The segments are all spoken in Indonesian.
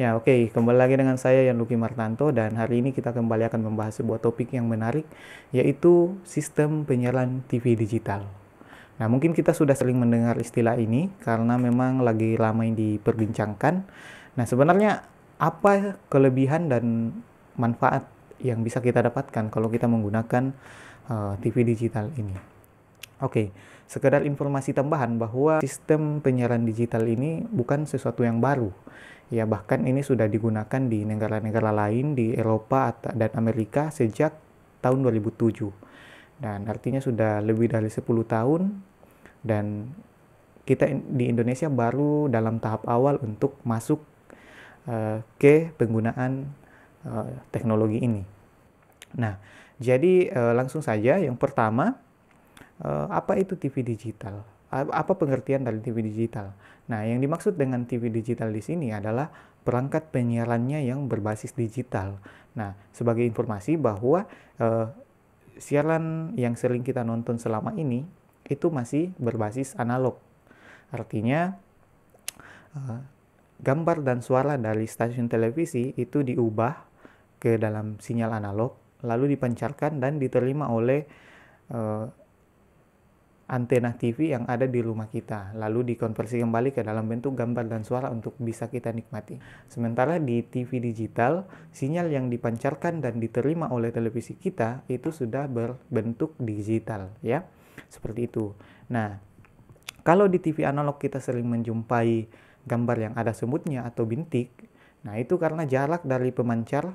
Ya, oke, okay. kembali lagi dengan saya Yan Luki Martanto dan hari ini kita kembali akan membahas sebuah topik yang menarik yaitu sistem penyiaran TV digital. Nah, mungkin kita sudah sering mendengar istilah ini karena memang lagi ramai diperbincangkan. Nah, sebenarnya apa kelebihan dan manfaat yang bisa kita dapatkan kalau kita menggunakan uh, eh, TV digital ini? Oke. Okay. Sekedar informasi tambahan bahwa sistem penyiaran digital ini bukan sesuatu yang baru. Ya, bahkan ini sudah digunakan di negara-negara lain di Eropa dan Amerika sejak tahun 2007. Dan artinya sudah lebih dari 10 tahun dan kita di Indonesia baru dalam tahap awal untuk masuk uh, ke penggunaan uh, teknologi ini. Nah, jadi uh, langsung saja yang pertama Eh, apa itu TV digital? Apa pengertian dari TV digital? Nah, yang dimaksud dengan TV digital di sini adalah perangkat penyiarannya yang berbasis digital. Nah, sebagai informasi bahwa uh, siaran yang sering kita nonton selama ini itu masih berbasis analog. Artinya uh, gambar dan suara dari stasiun televisi itu diubah ke dalam sinyal analog lalu dipancarkan dan diterima oleh uh, antena TV yang ada di rumah kita, lalu dikonversi kembali ke dalam bentuk gambar dan suara untuk bisa kita nikmati. Sementara di TV digital, sinyal yang dipancarkan dan diterima oleh televisi kita itu sudah berbentuk digital, ya. Seperti itu. Nah, kalau di TV analog kita sering menjumpai gambar yang ada semutnya atau bintik, nah itu karena jarak dari pemancar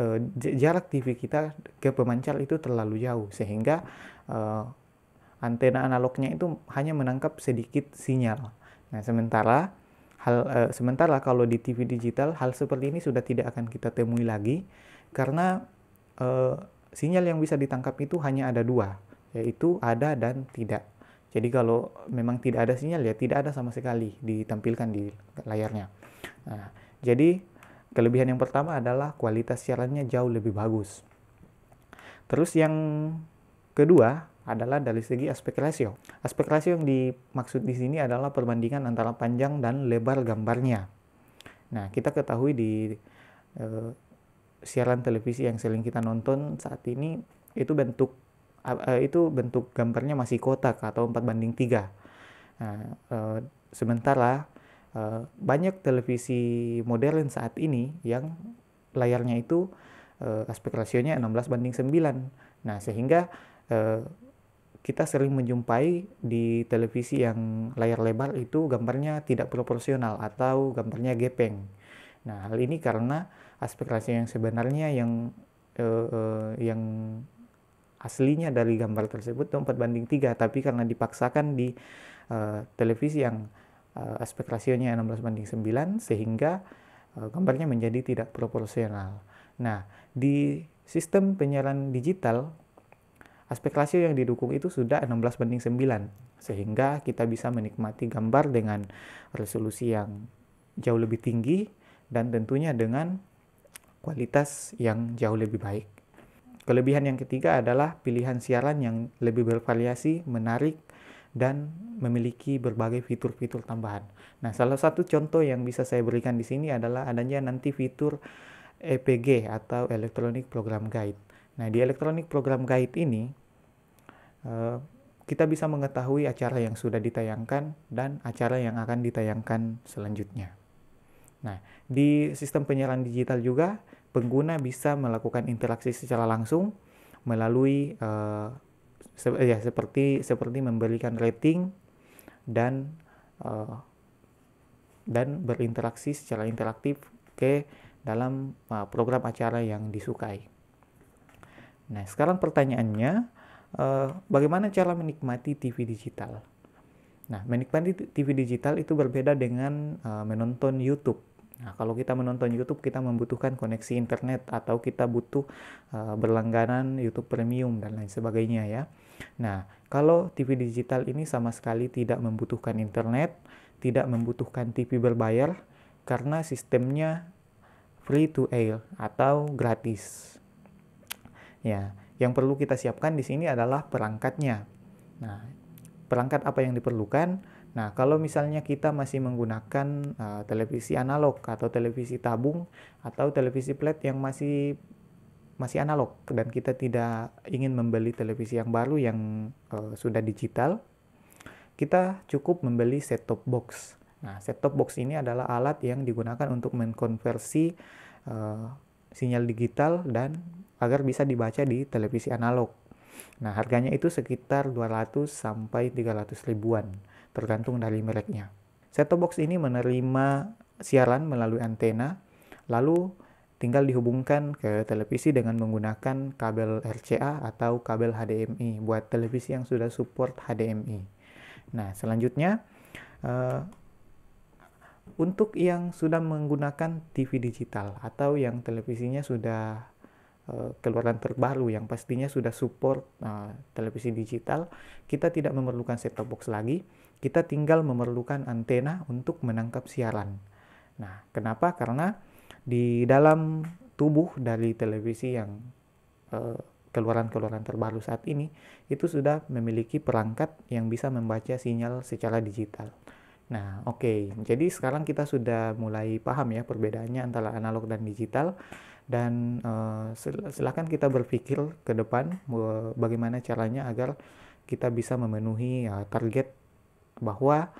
eh, jarak TV kita ke pemancar itu terlalu jauh sehingga eh, antena analognya itu hanya menangkap sedikit sinyal. Nah, sementara hal e, sementara kalau di TV digital hal seperti ini sudah tidak akan kita temui lagi karena e, sinyal yang bisa ditangkap itu hanya ada dua, yaitu ada dan tidak. Jadi kalau memang tidak ada sinyal ya tidak ada sama sekali ditampilkan di layarnya. Nah, jadi kelebihan yang pertama adalah kualitas siarannya jauh lebih bagus. Terus yang kedua adalah dari segi aspek rasio. Aspek rasio yang dimaksud di sini adalah perbandingan antara panjang dan lebar gambarnya. Nah, kita ketahui di eh, siaran televisi yang sering kita nonton saat ini itu bentuk eh, eh itu bentuk gambarnya masih kotak atau 4 banding 3. Nah, eh, sementara eh, banyak televisi modern saat ini yang layarnya itu eh, aspek rasionya 16 banding 9. Nah, sehingga eh, kita sering menjumpai di televisi yang layar lebar itu gambarnya tidak proporsional atau gambarnya gepeng. Nah, hal ini karena aspek rasio yang sebenarnya yang eh, eh, yang aslinya dari gambar tersebut 4 banding 3, tapi karena dipaksakan di eh, televisi yang eh, aspek rasionya 16 banding 9 sehingga eh, gambarnya menjadi tidak proporsional. Nah, di sistem penyiaran digital Aspek rasio yang didukung itu sudah 16 banding 9, sehingga kita bisa menikmati gambar dengan resolusi yang jauh lebih tinggi dan tentunya dengan kualitas yang jauh lebih baik. Kelebihan yang ketiga adalah pilihan siaran yang lebih bervariasi, menarik, dan memiliki berbagai fitur-fitur tambahan. Nah, salah satu contoh yang bisa saya berikan di sini adalah adanya nanti fitur EPG atau Electronic Program Guide. Nah, di Electronic Program Guide ini Eh, kita bisa mengetahui acara yang sudah ditayangkan dan acara yang akan ditayangkan selanjutnya. Nah, di sistem penyiaran digital juga pengguna bisa melakukan interaksi secara langsung melalui uh, se ya seperti seperti memberikan rating dan uh, dan berinteraksi secara interaktif ke dalam uh, program acara yang disukai. Nah, sekarang pertanyaannya Eh, bagaimana cara menikmati TV digital. Nah, menikmati TV digital itu berbeda dengan uh, menonton YouTube. Nah, kalau kita menonton YouTube, kita membutuhkan koneksi internet atau kita butuh uh, berlangganan YouTube Premium dan lain sebagainya ya. Nah, kalau TV digital ini sama sekali tidak membutuhkan internet, tidak membutuhkan TV berbayar karena sistemnya free to air atau gratis. Ya. Yang perlu kita siapkan di sini adalah perangkatnya. Nah, perangkat apa yang diperlukan? Nah, kalau misalnya kita masih menggunakan uh, televisi analog atau televisi tabung atau televisi flat e yang masih masih analog dan kita tidak ingin membeli televisi yang baru yang uh, sudah digital, kita cukup membeli set top box. Nah, set top box ini adalah alat yang digunakan untuk mengkonversi uh, sinyal digital dan agar bisa dibaca di televisi analog. Nah, harganya itu sekitar 200 sampai 300 ribuan, tergantung dari mereknya. set box ini menerima siaran melalui antena, lalu tinggal dihubungkan ke televisi dengan menggunakan kabel RCA atau kabel HDMI buat televisi yang sudah support HDMI. Nah, selanjutnya uh, untuk yang sudah menggunakan TV digital atau yang televisinya sudah Eh, keluaran terbaru yang pastinya sudah support uh, televisi digital, kita tidak memerlukan set-top box lagi, kita tinggal memerlukan antena untuk menangkap siaran. Nah, kenapa? Karena di dalam tubuh dari televisi yang keluaran eh, keluaran-keluaran terbaru saat ini itu sudah memiliki perangkat yang bisa membaca sinyal secara digital. Nah, oke. Okay. Jadi sekarang kita sudah mulai paham ya perbedaannya antara analog dan digital dan uh, silakan kita berpikir ke depan bagaimana caranya agar kita bisa memenuhi uh, target bahwa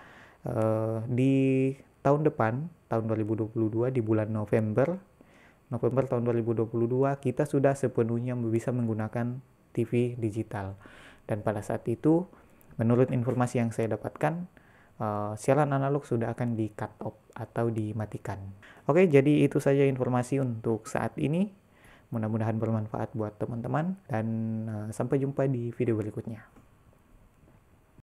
uh, di tahun depan tahun 2022 di bulan November November tahun 2022 kita sudah sepenuhnya bisa menggunakan TV digital dan pada saat itu menurut informasi yang saya dapatkan Eh, sialan siaran analog sudah akan di cut off atau dimatikan. Oke, jadi itu saja informasi untuk saat ini. Mudah-mudahan bermanfaat buat teman-teman dan eh, sampai jumpa di video berikutnya.